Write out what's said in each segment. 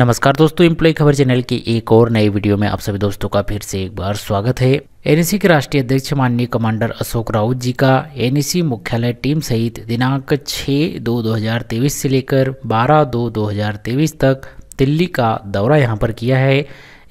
नमस्कार दोस्तों इम्प्लॉय खबर चैनल की एक और नई वीडियो में आप सभी दोस्तों का फिर से एक बार स्वागत है एनएसी के राष्ट्रीय अध्यक्ष माननीय कमांडर अशोक राउत जी का एनएसी मुख्यालय टीम सहित दिनांक 6 दो 2023 से लेकर 12 दो 2023 तक दिल्ली का दौरा यहां पर किया है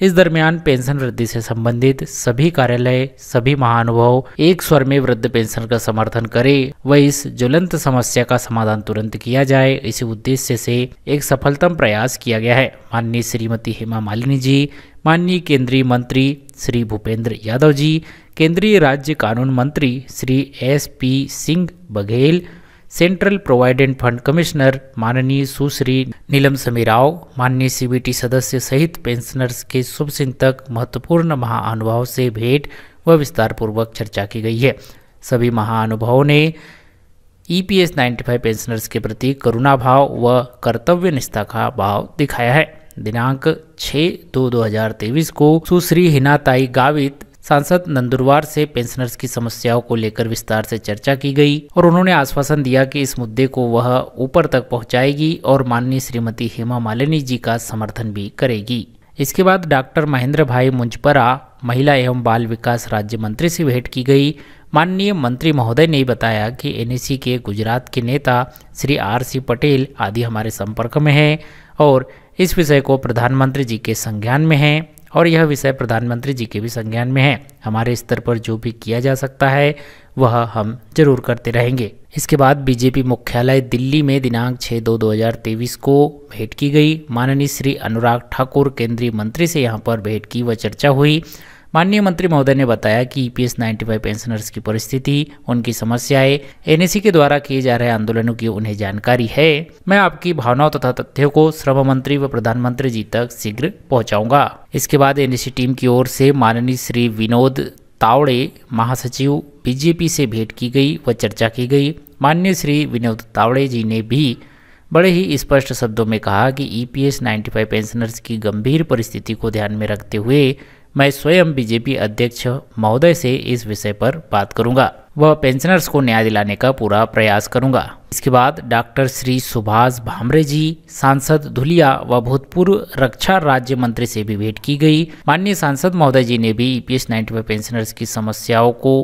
इस दरमियान पेंशन वृद्धि से संबंधित सभी कार्यालय सभी महानुभाव एक स्वर में वृद्ध पेंशन का समर्थन करें व इस ज्वलंत समस्या का समाधान तुरंत किया जाए इसी उद्देश्य से एक सफलतम प्रयास किया गया है माननीय श्रीमती हेमा मालिनी जी माननीय केंद्रीय मंत्री श्री भूपेंद्र यादव जी केंद्रीय राज्य कानून मंत्री Shri S P Singh Baghel central provident fund commissioner माननीय सुश्री नीलम समी राव माननीय सीबीटी सदस्य सहित पेंशनर्स के शुभ चिंतक महत्वपूर्ण महानुभाव से भेंट व विस्तारपूर्वक चर्चा की गई है सभी महानुभावों ने ईपीएस 95 पेंशनर्स के प्रति करुणा भाव व कर्तव्य निष्ठा का भाव दिखाया है दिनांक 6 दो 2023 को सुश्री हिनाताई गावित सांसद नंदुरवार से पेंशनर्स की समस्याओं को लेकर विस्तार से चर्चा की गई और उन्होंने आश्वासन दिया कि इस मुद्दे को वह ऊपर तक पहुंचाएगी और माननीय श्रीमती हेमा मालिनी जी का समर्थन भी करेगी इसके बाद डॉक्टर महेंद्र भाई मुंजपरा महिला एवं बाल विकास राज्य मंत्री से भेंट की गई माननीय मंत्री महोदय ने बताया कि एनएसी के गुजरात के नेता श्री आर सी पटेल आदि हमारे संपर्क में हैं और इस विषय को प्रधानमंत्री जी के संज्ञान में हैं और यह विषय प्रधानमंत्री जी के भी संज्ञान में है हमारे स्तर पर जो भी किया जा सकता है वह हम जरूर करते रहेंगे इसके बाद बीजेपी मुख्यालय दिल्ली में दिनांक 6 दो 2023 को भेंट की गई माननीय श्री अनुराग ठाकुर केंद्रीय मंत्री से यहाँ पर भेंट की व चर्चा हुई माननीय मंत्री महोदय ने बताया कि ईपीएस 95 पेंशनर्स की परिस्थिति उनकी समस्याएं एनएसी e के द्वारा किए जा रहे आंदोलनों की उन्हें जानकारी है मैं आपकी भावनाओं तथा तथ्यों को श्रम मंत्री व प्रधानमंत्री जी तक शीघ्र पहुंचाऊंगा इसके बाद एनएसी e टीम की ओर से माननीय श्री विनोद तावड़े महासचिव बीजेपी से भेंट की गई व चर्चा की गई माननीय श्री विनोद तावड़े जी ने भी बड़े ही स्पष्ट शब्दों में कहा कि ईपीएस 95 पेंशनर्स की गंभीर परिस्थिति को ध्यान में रखते हुए मैं स्वयं बीजेपी अध्यक्ष महोदय से इस विषय पर बात करूंगा व पेंशनर्स को न्याय दिलाने का पूरा प्रयास करूंगा इसके बाद डॉक्टर श्री सुभाष भामरे जी सांसद धुलिया व भूतपूर्व रक्षा राज्य मंत्री से भी भेंट की गई माननीय सांसद महोदय जी ने भी ईपीएस e 95 पेंशनर्स की समस्याओं को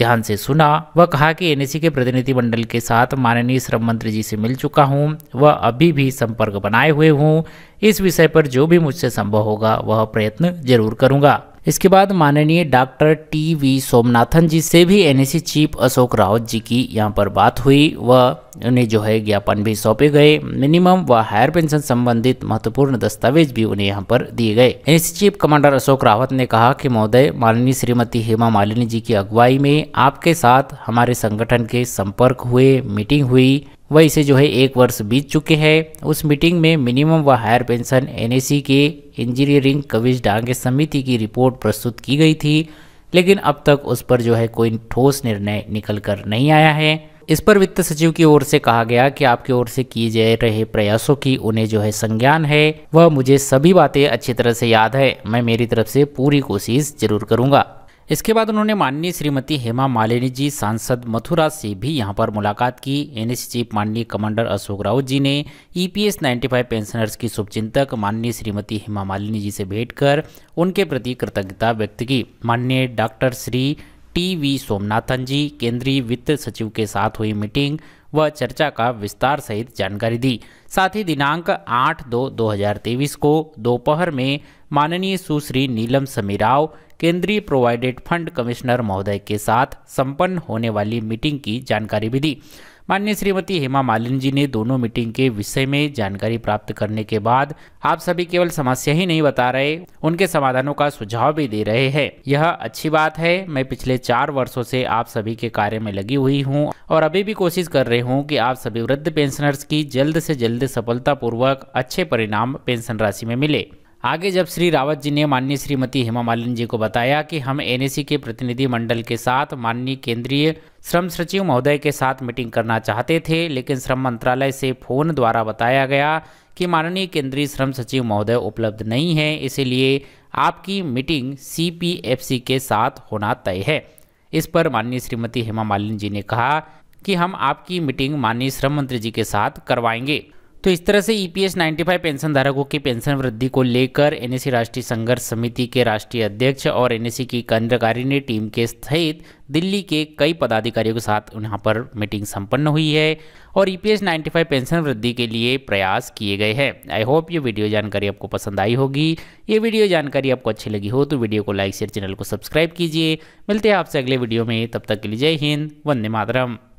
ध्यान से सुना वह कहा कि एनएसी के प्रतिनिधिमंडल के साथ माननीय श्रम मंत्री जी से मिल चुका हूँ वह अभी भी संपर्क बनाए हुए हूँ इस विषय पर जो भी मुझसे संभव होगा वह प्रयत्न जरूर करूंगा इसके बाद माननीय doctor T V Somanathan ji से भी एनएसी चीफ अशोक रावत जी की यहाँ पर बात हुई व उन्हें जो है ज्ञापन भी सौंपे गए मिनिमम व हायर पेंशन संबंधित महत्वपूर्ण दस्तावेज भी उन्हें यहाँ पर दिए गए NAC chief commander Ashok Rawat ने कहा कि महोदय माननीय श्रीमती हेमा मालिनी जी की अगुवाई में आपके साथ हमारे संगठन के संपर्क हुए मीटिंग हुई वह इसे जो है एक वर्ष बीत चुके हैं उस मीटिंग में मिनिमम व हायर पेंशन एनएसी के इंजीनियरिंग कविज डांगे समिति की रिपोर्ट प्रस्तुत की गई थी लेकिन अब तक उस पर जो है कोई ठोस निर्णय निकल कर नहीं आया है इस पर वित्त सचिव की ओर से कहा गया कि आपकी ओर से किए जा रहे प्रयासों की उन्हें जो है संज्ञान है वह मुझे सभी बातें अच्छी तरह से याद है मैं मेरी तरफ से पूरी कोशिश जरूर करूंगा इसके बाद उन्होंने माननीय श्रीमती हेमा मालिनी जी सांसद मथुरा से भी यहां पर मुलाकात की एस चीफ माननीय कमांडर अशोक राउत जी ने ईपीएस 95 पेंशनर्स की शुभचिंतक माननीय श्रीमती हेमा मालिनी जी से भेंट कर उनके प्रति कृतज्ञता व्यक्त की माननीय doctor Shri T V Somanathan ji केंद्रीय वित्त सचिव के साथ हुई मीटिंग व चर्चा का विस्तार सहित जानकारी दी साथ ही दिनांक आठ दो दो को दोपहर में माननीय सुश्री नीलम समीराव केंद्रीय प्रोवाइडेड फंड कमिश्नर महोदय के साथ संपन्न होने वाली मीटिंग की जानकारी भी दी माननीय श्रीमती हेमा मालिन जी ने दोनों मीटिंग के विषय में जानकारी प्राप्त करने के बाद आप सभी केवल समस्या ही नहीं बता रहे उनके समाधानों का सुझाव भी दे रहे हैं यह अच्छी बात है मैं पिछले चार वर्षों से आप सभी के कार्य में लगी हुई हूँ और अभी भी कोशिश कर रही हूँ कि आप सभी वृद्ध पेंशनर्स की जल्द से जल्द सफलतापूर्वक अच्छे परिणाम पेंशन राशि में मिले आगे जब श्री रावत जी ने माननीय श्रीमती हेमा मालिन जी को बताया कि हम एनएसी के प्रतिनिधि मंडल के साथ माननीय केंद्रीय श्रम सचिव महोदय के साथ मीटिंग करना चाहते थे लेकिन श्रम मंत्रालय से फोन द्वारा बताया गया कि माननीय केंद्रीय श्रम सचिव महोदय उपलब्ध नहीं है इसलिए आपकी मीटिंग सी के साथ होना तय है इस पर माननीय श्रीमती हेमा मालिन जी ने कहा कि हम आपकी मीटिंग माननीय श्रम मंत्री जी के साथ करवाएंगे तो इस तरह से ईपीएस e 95 पेंशन धारकों की पेंशन वृद्धि को लेकर एनएससी e राष्ट्रीय संघर्ष समिति के राष्ट्रीय अध्यक्ष और एनएससी e की केंद्रकारिणी टीम के सहित दिल्ली के कई पदाधिकारियों के साथ यहाँ पर मीटिंग संपन्न हुई है और ईपीएस 95 पेंशन वृद्धि के लिए प्रयास किए गए हैं आई होप ये वीडियो जानकारी आपको पसंद आई होगी ये वीडियो जानकारी आपको अच्छी लगी हो तो वीडियो को लाइक शेयर चैनल को सब्सक्राइब कीजिए मिलते हैं आपसे अगले वीडियो में तब तक के लिए जय हिंद वंदे मातरम